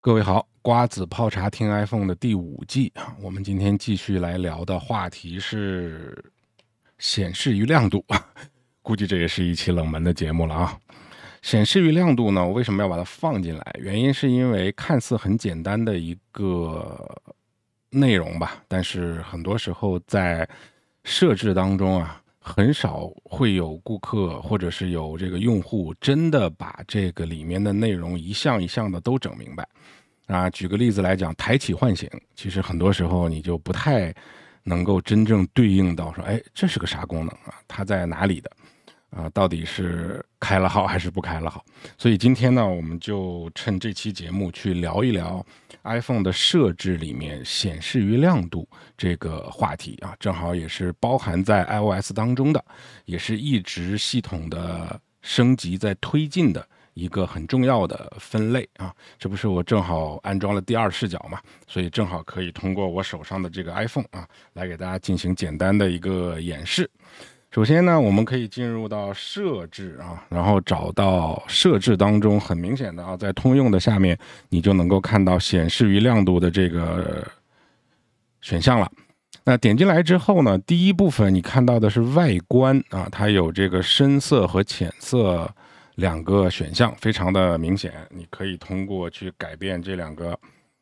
各位好，瓜子泡茶听 iPhone 的第五季啊，我们今天继续来聊的话题是显示与亮度，估计这也是一期冷门的节目了啊。显示与亮度呢，我为什么要把它放进来？原因是因为看似很简单的一个内容吧，但是很多时候在设置当中啊。很少会有顾客或者是有这个用户真的把这个里面的内容一项一项的都整明白啊。举个例子来讲，抬起唤醒，其实很多时候你就不太能够真正对应到说，哎，这是个啥功能啊？它在哪里的？啊，到底是开了好还是不开了好？所以今天呢，我们就趁这期节目去聊一聊 iPhone 的设置里面显示与亮度这个话题啊，正好也是包含在 iOS 当中的，也是一直系统的升级在推进的一个很重要的分类啊。这不是我正好安装了第二视角嘛，所以正好可以通过我手上的这个 iPhone 啊，来给大家进行简单的一个演示。首先呢，我们可以进入到设置啊，然后找到设置当中，很明显的啊，在通用的下面，你就能够看到显示与亮度的这个选项了。那点进来之后呢，第一部分你看到的是外观啊，它有这个深色和浅色两个选项，非常的明显。你可以通过去改变这两个。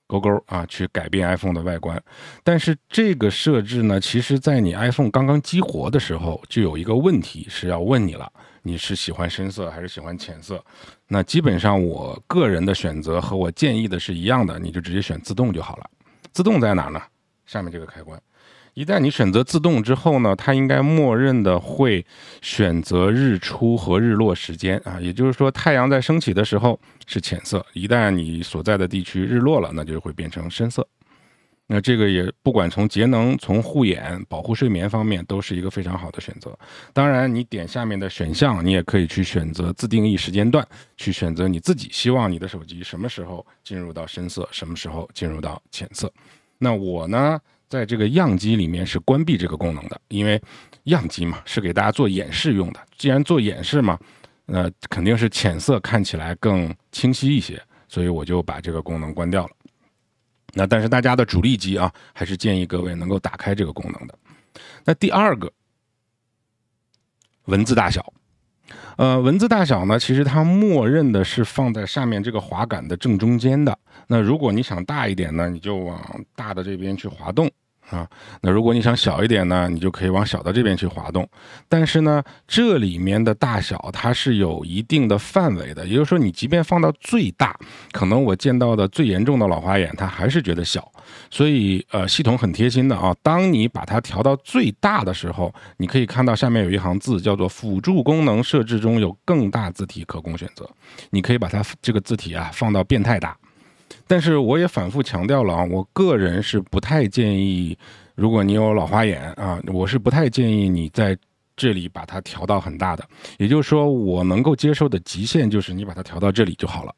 勾勾啊，去改变 iPhone 的外观。但是这个设置呢，其实，在你 iPhone 刚刚激活的时候，就有一个问题是要问你了：你是喜欢深色还是喜欢浅色？那基本上我个人的选择和我建议的是一样的，你就直接选自动就好了。自动在哪呢？下面这个开关。一旦你选择自动之后呢，它应该默认的会选择日出和日落时间啊，也就是说太阳在升起的时候是浅色，一旦你所在的地区日落了，那就会变成深色。那这个也不管从节能、从护眼、保护睡眠方面，都是一个非常好的选择。当然，你点下面的选项，你也可以去选择自定义时间段，去选择你自己希望你的手机什么时候进入到深色，什么时候进入到浅色。那我呢？在这个样机里面是关闭这个功能的，因为样机嘛是给大家做演示用的。既然做演示嘛，呃，肯定是浅色看起来更清晰一些，所以我就把这个功能关掉了。那但是大家的主力机啊，还是建议各位能够打开这个功能的。那第二个，文字大小。呃，文字大小呢，其实它默认的是放在下面这个滑杆的正中间的。那如果你想大一点呢，你就往大的这边去滑动。啊，那如果你想小一点呢，你就可以往小的这边去滑动。但是呢，这里面的大小它是有一定的范围的，也就是说，你即便放到最大，可能我见到的最严重的老花眼，它还是觉得小。所以，呃，系统很贴心的啊，当你把它调到最大的时候，你可以看到下面有一行字，叫做“辅助功能设置中有更大字体可供选择”，你可以把它这个字体啊放到变态大。但是我也反复强调了啊，我个人是不太建议，如果你有老花眼啊，我是不太建议你在这里把它调到很大的。也就是说，我能够接受的极限就是你把它调到这里就好了，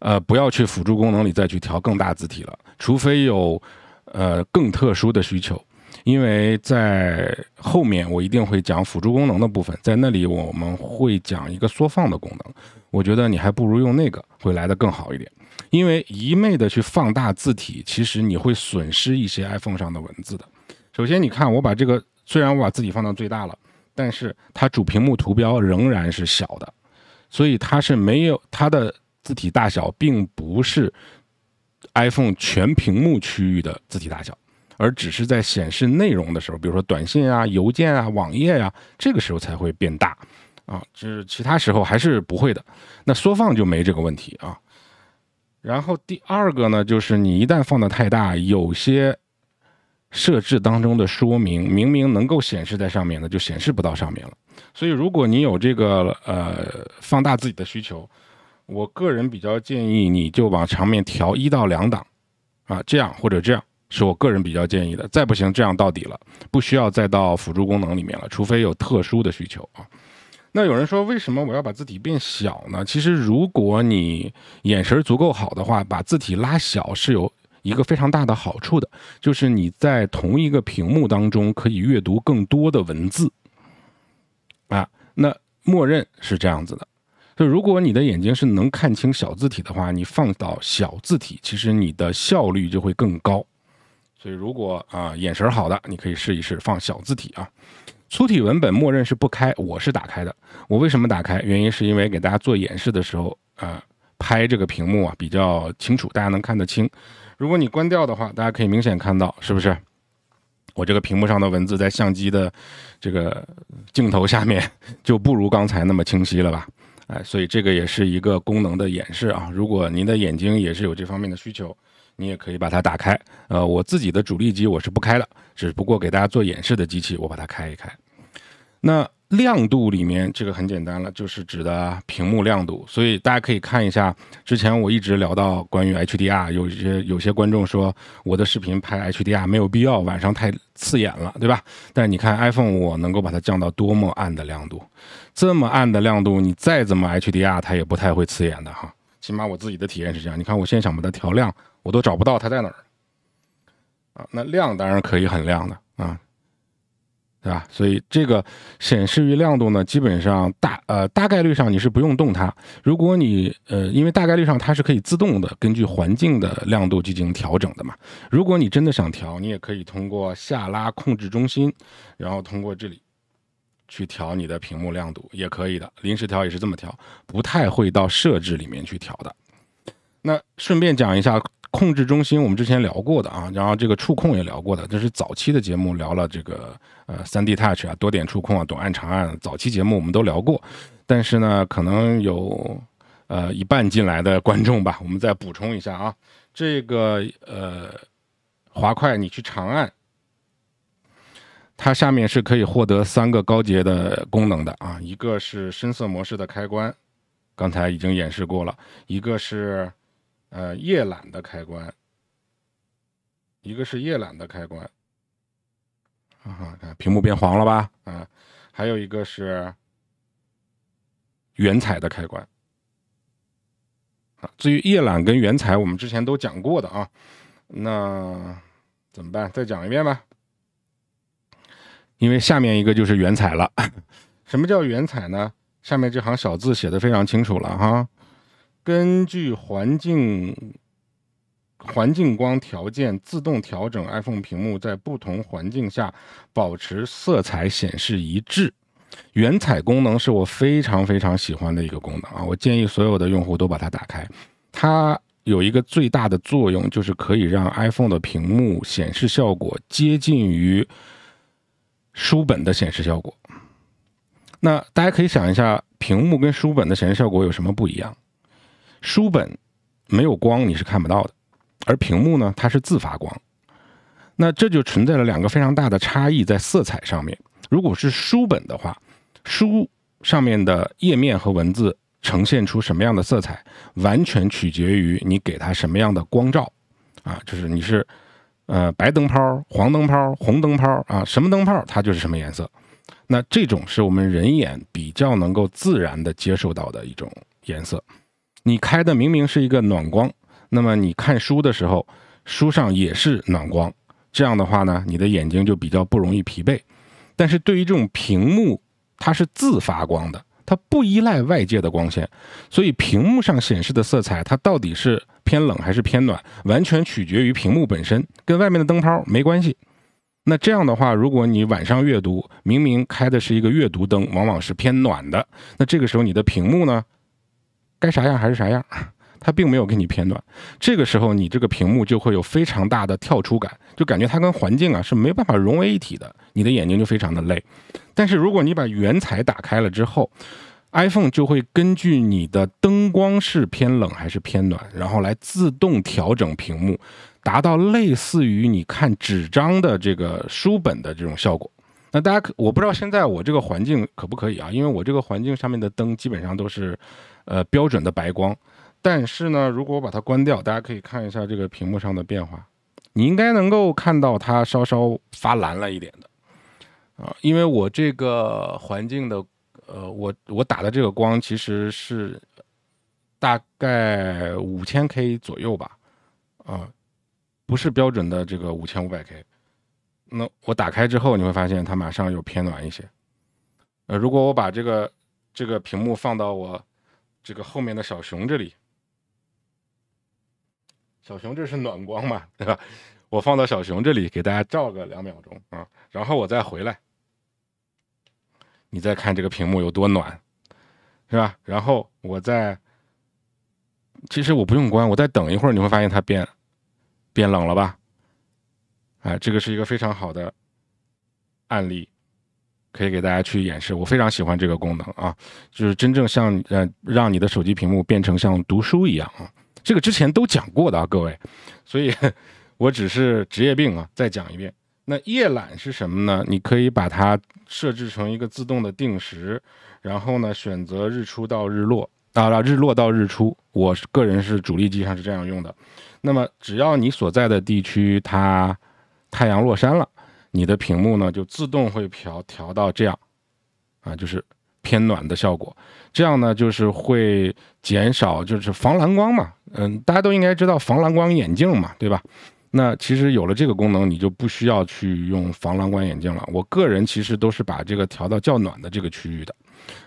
呃，不要去辅助功能里再去调更大字体了，除非有，呃，更特殊的需求。因为在后面我一定会讲辅助功能的部分，在那里我们会讲一个缩放的功能，我觉得你还不如用那个会来的更好一点，因为一昧的去放大字体，其实你会损失一些 iPhone 上的文字的。首先，你看我把这个虽然我把字体放到最大了，但是它主屏幕图标仍然是小的，所以它是没有它的字体大小，并不是 iPhone 全屏幕区域的字体大小。而只是在显示内容的时候，比如说短信啊、邮件啊、网页啊，这个时候才会变大，啊，就是其他时候还是不会的。那缩放就没这个问题啊。然后第二个呢，就是你一旦放的太大，有些设置当中的说明明明能够显示在上面的，就显示不到上面了。所以如果你有这个呃放大自己的需求，我个人比较建议你就往墙面调一到两档，啊，这样或者这样。是我个人比较建议的，再不行这样到底了，不需要再到辅助功能里面了，除非有特殊的需求啊。那有人说，为什么我要把字体变小呢？其实，如果你眼神足够好的话，把字体拉小是有一个非常大的好处的，就是你在同一个屏幕当中可以阅读更多的文字啊。那默认是这样子的，就如果你的眼睛是能看清小字体的话，你放到小字体，其实你的效率就会更高。所以，如果啊眼神好的，你可以试一试放小字体啊，粗体文本默认是不开，我是打开的。我为什么打开？原因是因为给大家做演示的时候，呃，拍这个屏幕啊比较清楚，大家能看得清。如果你关掉的话，大家可以明显看到是不是我这个屏幕上的文字在相机的这个镜头下面就不如刚才那么清晰了吧？哎，所以这个也是一个功能的演示啊。如果您的眼睛也是有这方面的需求。你也可以把它打开，呃，我自己的主力机我是不开的，只不过给大家做演示的机器，我把它开一开。那亮度里面，这个很简单了，就是指的屏幕亮度，所以大家可以看一下，之前我一直聊到关于 HDR，有一些有些观众说我的视频拍 HDR 没有必要，晚上太刺眼了，对吧？但你看 iPhone 五能够把它降到多么暗的亮度，这么暗的亮度，你再怎么 HDR，它也不太会刺眼的哈。起码我自己的体验是这样，你看我现在想把它调亮。我都找不到它在哪儿，啊，那亮当然可以很亮的啊，对吧？所以这个显示与亮度呢，基本上大呃大概率上你是不用动它。如果你呃，因为大概率上它是可以自动的，根据环境的亮度进行调整的嘛。如果你真的想调，你也可以通过下拉控制中心，然后通过这里去调你的屏幕亮度，也可以的。临时调也是这么调，不太会到设置里面去调的。那顺便讲一下。控制中心我们之前聊过的啊，然后这个触控也聊过的，这是早期的节目聊了这个呃三 D touch 啊，多点触控啊，短按长按，早期节目我们都聊过。但是呢，可能有呃一半进来的观众吧，我们再补充一下啊，这个呃滑块你去长按，它下面是可以获得三个高阶的功能的啊，一个是深色模式的开关，刚才已经演示过了，一个是。呃，夜览的开关，一个是夜览的开关，啊，看屏幕变黄了吧？啊，还有一个是原彩的开关。至于夜览跟原彩，我们之前都讲过的啊，那怎么办？再讲一遍吧。因为下面一个就是原彩了。什么叫原彩呢？下面这行小字写的非常清楚了哈。根据环境环境光条件自动调整 iPhone 屏幕，在不同环境下保持色彩显示一致。原彩功能是我非常非常喜欢的一个功能啊！我建议所有的用户都把它打开。它有一个最大的作用，就是可以让 iPhone 的屏幕显示效果接近于书本的显示效果。那大家可以想一下，屏幕跟书本的显示效果有什么不一样？书本没有光，你是看不到的。而屏幕呢，它是自发光。那这就存在了两个非常大的差异在色彩上面。如果是书本的话，书上面的页面和文字呈现出什么样的色彩，完全取决于你给它什么样的光照啊，就是你是呃白灯泡、黄灯泡、红灯泡啊，什么灯泡它就是什么颜色。那这种是我们人眼比较能够自然的接受到的一种颜色。你开的明明是一个暖光，那么你看书的时候，书上也是暖光。这样的话呢，你的眼睛就比较不容易疲惫。但是对于这种屏幕，它是自发光的，它不依赖外界的光线，所以屏幕上显示的色彩，它到底是偏冷还是偏暖，完全取决于屏幕本身，跟外面的灯泡没关系。那这样的话，如果你晚上阅读，明明开的是一个阅读灯，往往是偏暖的，那这个时候你的屏幕呢？该啥样还是啥样，它并没有给你偏暖。这个时候，你这个屏幕就会有非常大的跳出感，就感觉它跟环境啊是没办法融为一体的，你的眼睛就非常的累。但是如果你把原彩打开了之后，iPhone 就会根据你的灯光是偏冷还是偏暖，然后来自动调整屏幕，达到类似于你看纸张的这个书本的这种效果。那大家可我不知道现在我这个环境可不可以啊？因为我这个环境上面的灯基本上都是。呃，标准的白光，但是呢，如果我把它关掉，大家可以看一下这个屏幕上的变化，你应该能够看到它稍稍发蓝了一点的，啊，因为我这个环境的，呃，我我打的这个光其实是大概五千 K 左右吧，啊，不是标准的这个五千五百 K，那我打开之后，你会发现它马上又偏暖一些，呃，如果我把这个这个屏幕放到我。这个后面的小熊这里，小熊这是暖光嘛，对吧？我放到小熊这里给大家照个两秒钟啊，然后我再回来，你再看这个屏幕有多暖，是吧？然后我再，其实我不用关，我再等一会儿，你会发现它变变冷了吧？哎，这个是一个非常好的案例。可以给大家去演示，我非常喜欢这个功能啊，就是真正像呃，让你的手机屏幕变成像读书一样啊，这个之前都讲过的啊，各位，所以 我只是职业病啊，再讲一遍。那夜览是什么呢？你可以把它设置成一个自动的定时，然后呢，选择日出到日落啊，日落到日出。我个人是主力机上是这样用的。那么只要你所在的地区它太阳落山了。你的屏幕呢，就自动会调调到这样，啊，就是偏暖的效果。这样呢，就是会减少，就是防蓝光嘛。嗯，大家都应该知道防蓝光眼镜嘛，对吧？那其实有了这个功能，你就不需要去用防蓝光眼镜了。我个人其实都是把这个调到较暖的这个区域的。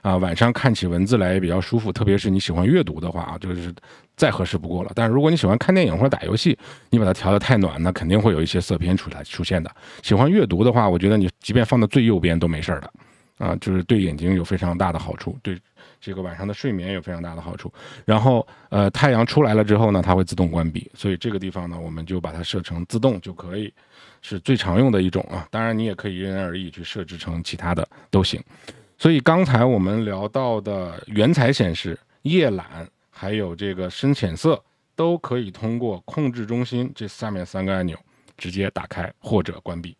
啊，晚上看起文字来也比较舒服，特别是你喜欢阅读的话啊，就是再合适不过了。但是如果你喜欢看电影或者打游戏，你把它调得太暖，那肯定会有一些色偏出来出现的。喜欢阅读的话，我觉得你即便放到最右边都没事儿的，啊，就是对眼睛有非常大的好处，对这个晚上的睡眠有非常大的好处。然后呃，太阳出来了之后呢，它会自动关闭，所以这个地方呢，我们就把它设成自动就可以，是最常用的一种啊。当然你也可以因人而异去设置成其他的都行。所以刚才我们聊到的原彩显示、夜览，还有这个深浅色，都可以通过控制中心这下面三个按钮直接打开或者关闭。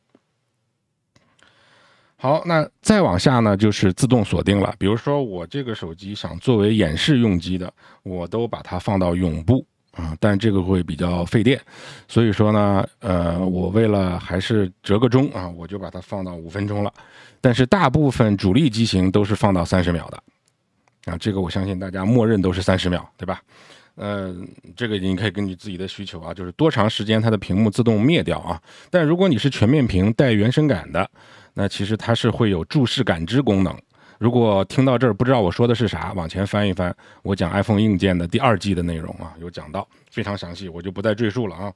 好，那再往下呢，就是自动锁定了。比如说我这个手机想作为演示用机的，我都把它放到永不。啊，但这个会比较费电，所以说呢，呃，我为了还是折个中啊，我就把它放到五分钟了。但是大部分主力机型都是放到三十秒的啊，这个我相信大家默认都是三十秒，对吧？嗯，这个你可以根据自己的需求啊，就是多长时间它的屏幕自动灭掉啊。但如果你是全面屏带原生感的，那其实它是会有注视感知功能。如果听到这儿不知道我说的是啥，往前翻一翻，我讲 iPhone 硬件的第二季的内容啊，有讲到，非常详细，我就不再赘述了啊。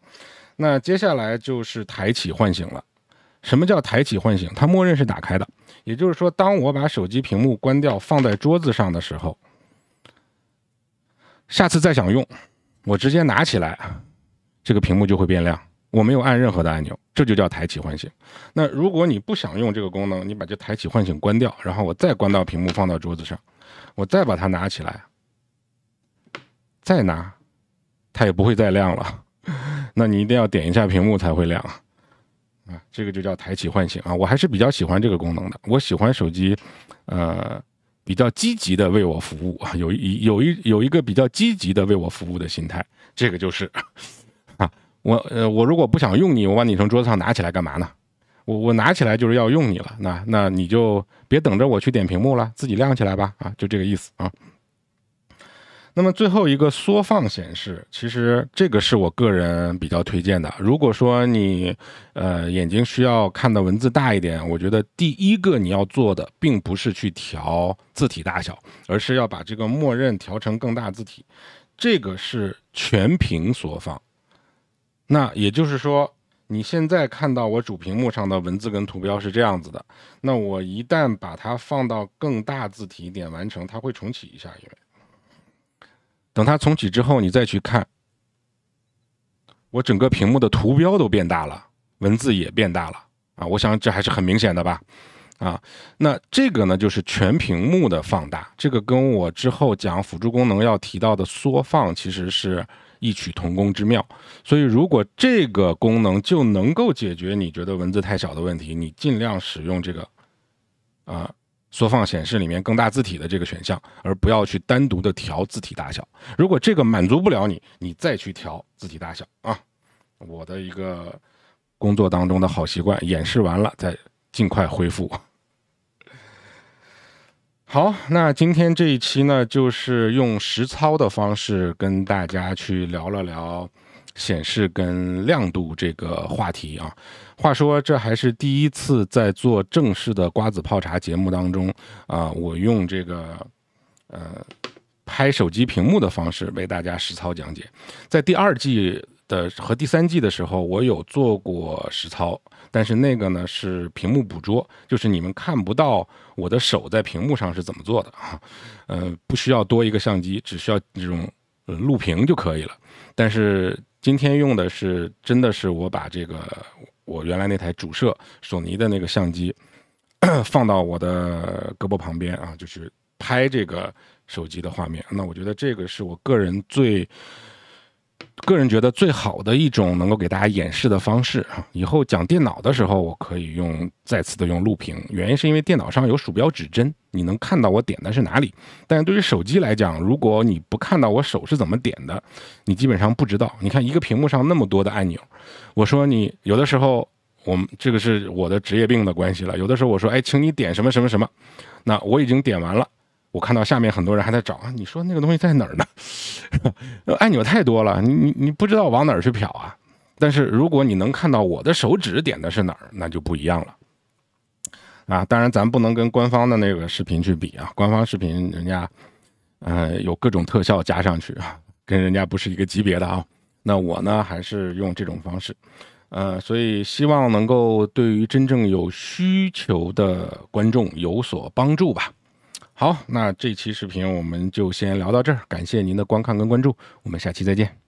那接下来就是抬起唤醒了。什么叫抬起唤醒？它默认是打开的，也就是说，当我把手机屏幕关掉放在桌子上的时候，下次再想用，我直接拿起来，这个屏幕就会变亮。我没有按任何的按钮，这就叫抬起唤醒。那如果你不想用这个功能，你把这抬起唤醒关掉，然后我再关到屏幕放到桌子上，我再把它拿起来，再拿，它也不会再亮了。那你一定要点一下屏幕才会亮啊。这个就叫抬起唤醒啊。我还是比较喜欢这个功能的，我喜欢手机，呃，比较积极的为我服务啊，有一有一有一个比较积极的为我服务的心态，这个就是。我呃，我如果不想用你，我把你从桌子上拿起来干嘛呢？我我拿起来就是要用你了。那那你就别等着我去点屏幕了，自己亮起来吧。啊，就这个意思啊。那么最后一个缩放显示，其实这个是我个人比较推荐的。如果说你呃眼睛需要看的文字大一点，我觉得第一个你要做的，并不是去调字体大小，而是要把这个默认调成更大字体。这个是全屏缩放。那也就是说，你现在看到我主屏幕上的文字跟图标是这样子的。那我一旦把它放到更大字体，点完成，它会重启一下，因为等它重启之后，你再去看，我整个屏幕的图标都变大了，文字也变大了啊！我想这还是很明显的吧？啊，那这个呢，就是全屏幕的放大，这个跟我之后讲辅助功能要提到的缩放其实是。异曲同工之妙，所以如果这个功能就能够解决你觉得文字太小的问题，你尽量使用这个呃缩放显示里面更大字体的这个选项，而不要去单独的调字体大小。如果这个满足不了你，你再去调字体大小啊。我的一个工作当中的好习惯，演示完了再尽快恢复。好，那今天这一期呢，就是用实操的方式跟大家去聊了聊显示跟亮度这个话题啊。话说，这还是第一次在做正式的瓜子泡茶节目当中啊，我用这个呃拍手机屏幕的方式为大家实操讲解，在第二季。的和第三季的时候，我有做过实操，但是那个呢是屏幕捕捉，就是你们看不到我的手在屏幕上是怎么做的啊，呃，不需要多一个相机，只需要这种录屏就可以了。但是今天用的是，真的是我把这个我原来那台主摄索尼的那个相机放到我的胳膊旁边啊，就是拍这个手机的画面。那我觉得这个是我个人最。个人觉得最好的一种能够给大家演示的方式啊，以后讲电脑的时候，我可以用再次的用录屏，原因是因为电脑上有鼠标指针，你能看到我点的是哪里。但是对于手机来讲，如果你不看到我手是怎么点的，你基本上不知道。你看一个屏幕上那么多的按钮，我说你有的时候，我们这个是我的职业病的关系了。有的时候我说，哎，请你点什么什么什么，那我已经点完了。我看到下面很多人还在找啊，你说那个东西在哪儿呢？按钮太多了，你你你不知道往哪儿去瞟啊。但是如果你能看到我的手指点的是哪儿，那就不一样了。啊，当然咱不能跟官方的那个视频去比啊，官方视频人家，呃，有各种特效加上去，啊，跟人家不是一个级别的啊。那我呢，还是用这种方式，呃，所以希望能够对于真正有需求的观众有所帮助吧。好，那这期视频我们就先聊到这儿，感谢您的观看跟关注，我们下期再见。